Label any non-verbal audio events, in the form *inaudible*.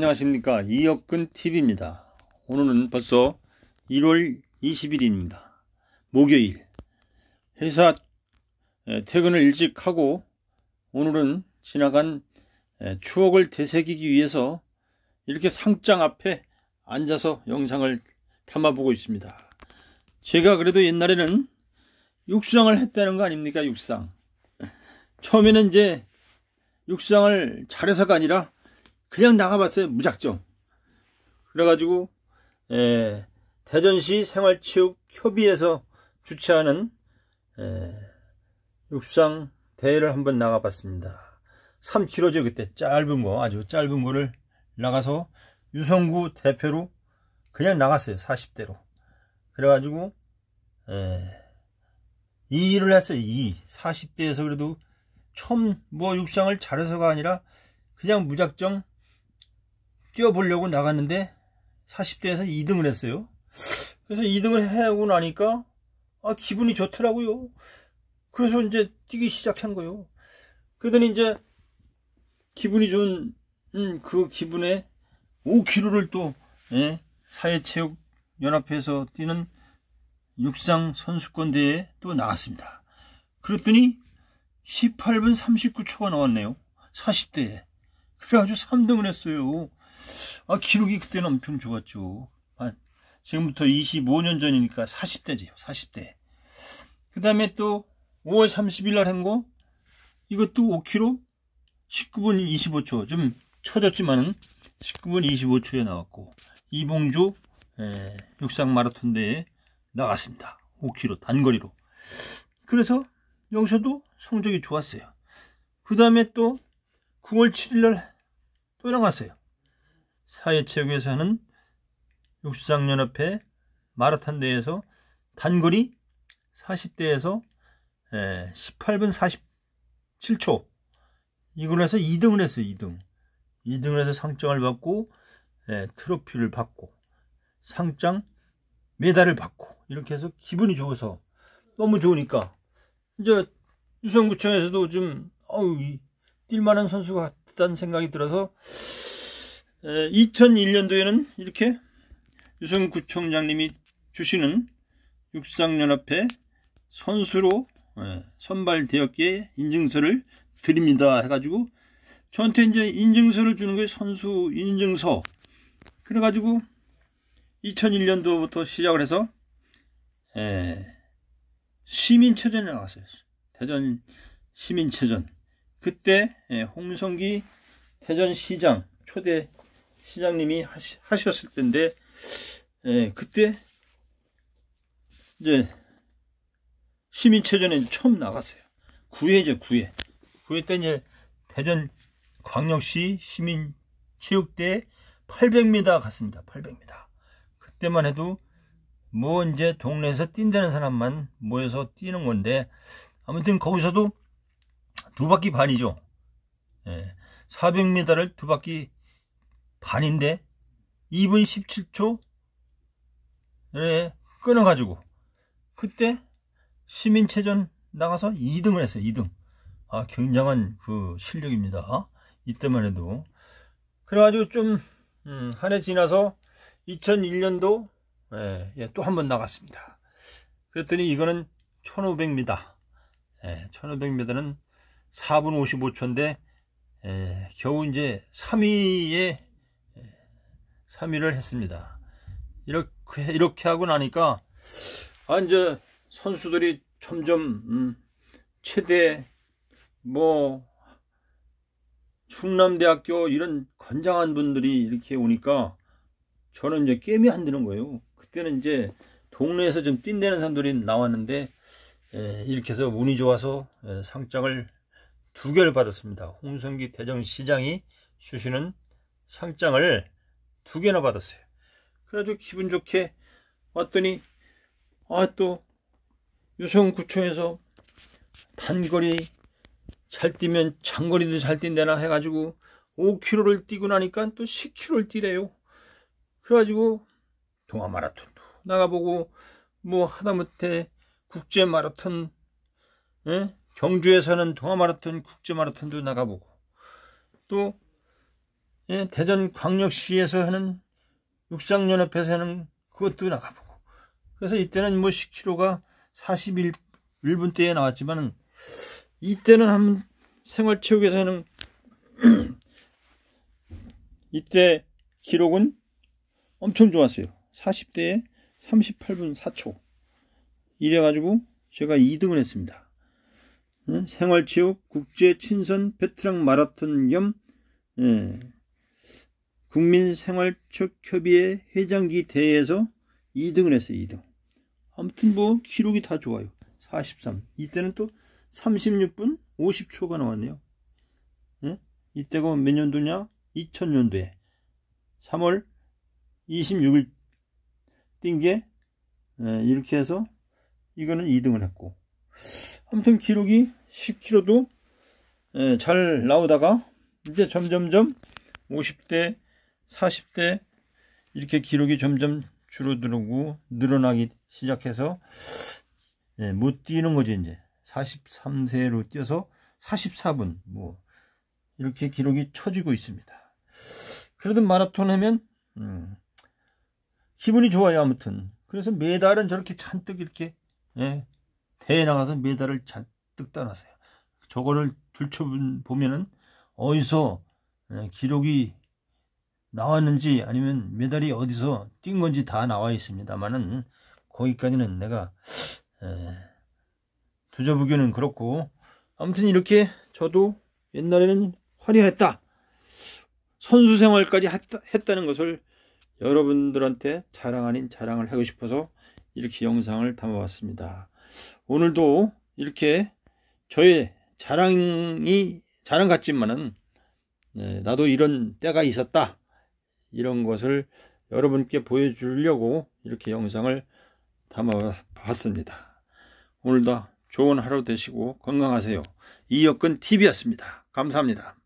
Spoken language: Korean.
안녕하십니까 이혁근 TV입니다. 오늘은 벌써 1월 20일입니다. 목요일 회사 퇴근을 일찍 하고 오늘은 지나간 추억을 되새기기 위해서 이렇게 상장 앞에 앉아서 영상을 담아보고 있습니다. 제가 그래도 옛날에는 육상을 했다는 거 아닙니까 육상 처음에는 이제 육상을 잘해서가 아니라 그냥 나가봤어요 무작정 그래가지고 에, 예, 대전시 생활체육협의에서 회 주최하는 에, 예, 육상 대회를 한번 나가봤습니다 3km죠 그때 짧은 거 아주 짧은 거를 나가서 유성구 대표로 그냥 나갔어요 40대로 그래가지고 에, 예, 2위를 했어요 2 40대에서 그래도 처음 뭐 육상을 잘해서가 아니라 그냥 무작정 뛰어보려고 나갔는데 40대에서 2등을 했어요. 그래서 2등을 하고 나니까 아, 기분이 좋더라고요. 그래서 이제 뛰기 시작한 거요. 예 그러더니 이제 기분이 좋은 음, 그 기분에 5km를 또 예, 사회체육연합회에서 뛰는 육상 선수권대회에 또 나왔습니다. 그랬더니 18분 39초가 나왔네요. 40대에. 그래가지고 3등을 했어요. 아, 기록이 그때는 엄청 좋았죠. 아, 지금부터 25년 전이니까 40대죠. 40대. 그 다음에 또 5월 30일 날 한거 이것도 5 k g 19분 25초 좀 쳐졌지만은 19분 25초에 나왔고 이봉주 에, 육상 마라톤 대에 나갔습니다. 5 k g 단거리로. 그래서 여기서도 성적이 좋았어요. 그 다음에 또 9월 7일 날 또 나갔어요. 사회체육에서 하는 육수상연합회 마라탄 대회에서 단거리 40대에서 18분 예, 47초 이걸 해서 2등을 했어요 2등 2등을 해서 상장을 받고 예, 트로피를 받고 상장 메달을 받고 이렇게 해서 기분이 좋아서 너무 좋으니까 이제 유성구청에서도 좀 어우 뛸만한 선수 같다는 생각이 들어서 2001년도에는 이렇게 유성구총장님이 주시는 육상연합회 선수로 선발되었기에 인증서를 드립니다 해가지고 저한테 이제 인증서를 주는 게 선수 인증서 그래가지고 2001년도부터 시작을 해서 시민체전에 나갔어요 대전 시민체전 그때 홍성기 대전시장 초대 시장님이 하시, 하셨을 텐데 예, 그때 이제 시민체전에 처음 나갔어요. 9회죠, 9회. 9회 때 이제 대전 광역시 시민체육대 800m 갔습니다. 800m. 그때만 해도 뭐 이제 동네에서 뛴다는 사람만 모여서 뛰는 건데 아무튼 거기서도 두 바퀴 반이죠. 예, 400m를 두 바퀴 반인데 2분 17초에 끊어가지고 그때 시민체전 나가서 2등을 했어요. 2등. 아 굉장한 그 실력입니다. 이때만 해도 그래가지고 좀 음, 한 해 지나서 2001년도 예, 예, 또한번 나갔습니다. 그랬더니 이거는 1500m 예, 1500m는 4분 55초인데 예, 겨우 이제 3위에 3위를 했습니다. 이렇게 이렇게 하고 나니까 아 이제 선수들이 점점 음, 최대 뭐 충남대학교 이런 건장한 분들이 이렇게 오니까 저는 이제 게임이 안 되는 거예요. 그때는 이제 동네에서 좀 뛴다는 사람들이 나왔는데 예, 이렇게 해서 운이 좋아서 예, 상장을 두 개를 받았습니다. 홍성기 대정시장이 주시는 상장을 두 개나 받았어요. 그래가지고 기분 좋게 왔더니 아또 유성구청에서 단거리 잘 뛰면 장거리도 잘 뛴다나 해가지고 5km를 뛰고 나니까 또 10km를 뛰래요. 그래가지고 동아 마라톤도 나가보고 뭐 하다못해 국제 마라톤 예? 경주에서는 동아 마라톤 국제 마라톤도 나가보고 또 예, 대전 광역시에서 하는 육상연합회에서 하는 그것도 나가보고 그래서 이때는 뭐 10kg가 41분대에 나왔지만은 이때는 한번 생활체육에서는 *clears throat* 이때 기록은 엄청 좋았어요 40대에 38분 4초 이래가지고 제가 2등을 했습니다 생활체육 국제 친선 베트랑 마라톤 겸 예, 국민생활체협의회 회장기 대회에서 2등을 했어요. 2등. 아무튼 뭐 기록이 다 좋아요. 43. 이때는 또 36분 50초가 나왔네요. 예? 이때가 몇 년도냐? 2000년도에 3월 26일 뛴게 예, 이렇게 해서 이거는 2등을 했고 아무튼 기록이 10km도 예, 잘 나오다가 이제 점점점 50대 40대 이렇게 기록이 점점 줄어들고 늘어나기 시작해서 예, 못 뛰는 거지 이제 43세로 뛰어서 44분 뭐 이렇게 기록이 쳐지고 있습니다. 그래도 마라톤 하면 음, 기분이 좋아요 아무튼 그래서 메달은 저렇게 잔뜩 이렇게 예, 대회 나가서 메달을 잔뜩 따놨어요. 저거를 둘쳐보면은 어디서 예, 기록이 나왔는지 아니면 메달이 어디서 뛴 건지 다 나와 있습니다만은 거기까지는 내가 두저부교는 그렇고 아무튼 이렇게 저도 옛날에는 화려했다 선수 생활까지 했다, 는 것을 여러분들한테 자랑 아닌 자랑을 하고 싶어서 이렇게 영상을 담아봤습니다 오늘도 이렇게 저의 자랑이 자랑 같지만은 나도 이런 때가 있었다 이런 것을 여러분께 보여주려고 이렇게 영상을 담아봤습니다. 오늘도 좋은 하루 되시고 건강하세요. 이혁근 TV였습니다. 감사합니다.